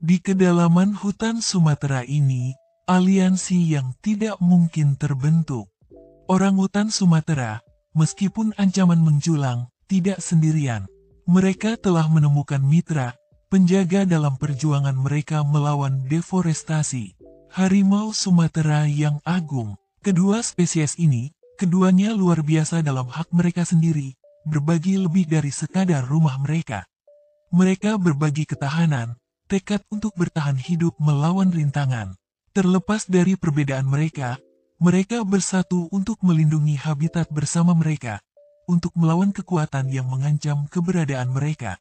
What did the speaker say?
Di kedalaman hutan Sumatera ini, aliansi yang tidak mungkin terbentuk. Orang hutan Sumatera, meskipun ancaman menjulang, tidak sendirian. Mereka telah menemukan mitra, penjaga dalam perjuangan mereka melawan deforestasi. Harimau Sumatera yang agung. Kedua spesies ini, keduanya luar biasa dalam hak mereka sendiri, berbagi lebih dari sekadar rumah mereka. Mereka berbagi ketahanan, tekad untuk bertahan hidup melawan rintangan. Terlepas dari perbedaan mereka, mereka bersatu untuk melindungi habitat bersama mereka, untuk melawan kekuatan yang mengancam keberadaan mereka.